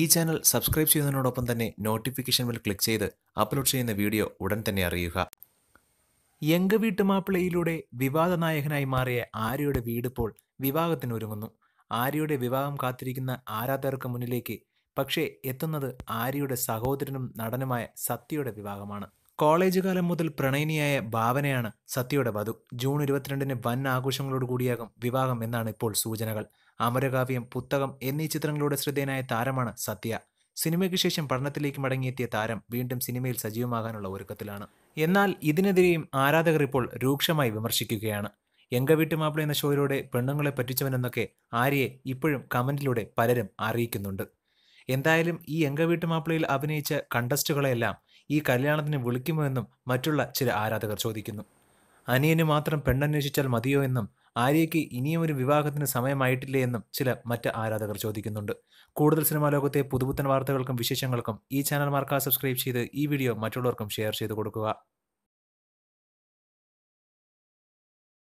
ഈ channel subscribe ചെയ്യുന്നതിനോടൊപ്പം തന്നെ നോട്ടിഫിക്കേഷൻ ബെൽ ക്ലിക്ക് ചെയ്ത് അപ്ലോഡ് ചെയ്യുന്ന വീഡിയോ ഉടൻ തന്നെ അറിയുക യങ്ക വീട്ടുമാപ്പിളയിലൂടെ വിവാദ നായകനായി മാറിയ ആര്യയുടെ വീടിപ്പോൾ വിവാഹത്തിനൊരുങ്ങുന്നു ആര്യയുടെ വിവാഹം കാത്തിരിക്കുന്ന ആരാധകർക്ക് മുന്നിലേക്ക് പക്ഷേ എത്തുന്നത് ആര്യയുടെ സഹോദരനും നടനുമായ സത്യയുടെ വിവാഹമാണ് കോളേജ് കാലം മുതൽ പ്രണയിനിയായ ഭാവനയാണ് സത്യയുടെ വധു ജൂൺ ഇരുപത്തിരണ്ടിന് വൻ ആഘോഷങ്ങളോട് കൂടിയാകും വിവാഹം എന്നാണ് ഇപ്പോൾ സൂചനകൾ അമരകാവ്യം പുത്തകം എന്നീ ചിത്രങ്ങളുടെ ശ്രദ്ധേയനായ താരമാണ് സത്യ സിനിമയ്ക്ക് ശേഷം പഠനത്തിലേക്ക് മടങ്ങിയെത്തിയ താരം വീണ്ടും സിനിമയിൽ സജീവമാകാനുള്ള ഒരുക്കത്തിലാണ് എന്നാൽ ഇതിനെതിരെയും ആരാധകർ ഇപ്പോൾ രൂക്ഷമായി വിമർശിക്കുകയാണ് എങ്ക വീട്ടു മാപ്പിള എന്ന ഷോയിലൂടെ പെണ്ണുങ്ങളെ പറ്റിച്ചവനെന്നൊക്കെ ആര്യെ ഇപ്പോഴും കമന്റിലൂടെ പലരും അറിയിക്കുന്നുണ്ട് എന്തായാലും ഈ എങ്ക വീട്ടു മാപ്പിളയിൽ അഭിനയിച്ച കണ്ടസ്റ്റുകളെല്ലാം ഈ കല്യാണത്തിന് വിളിക്കുമോ എന്നും മറ്റുള്ള ചില ആരാധകർ ചോദിക്കുന്നു അനിയന് മാത്രം പെണ്ണന്വേഷിച്ചാൽ മതിയോ എന്നും ആര്യയ്ക്ക് ഇനിയും ഒരു വിവാഹത്തിന് സമയമായിട്ടില്ലേ എന്നും ചില മറ്റ് ആരാധകർ ചോദിക്കുന്നുണ്ട് കൂടുതൽ സിനിമാ ലോകത്തെ പുതുപുത്തൻ വാർത്തകൾക്കും വിശേഷങ്ങൾക്കും ഈ ചാനൽ മാർക്ക സബ്സ്ക്രൈബ് ചെയ്ത് ഈ വീഡിയോ മറ്റുള്ളവർക്കും ഷെയർ ചെയ്ത് കൊടുക്കുക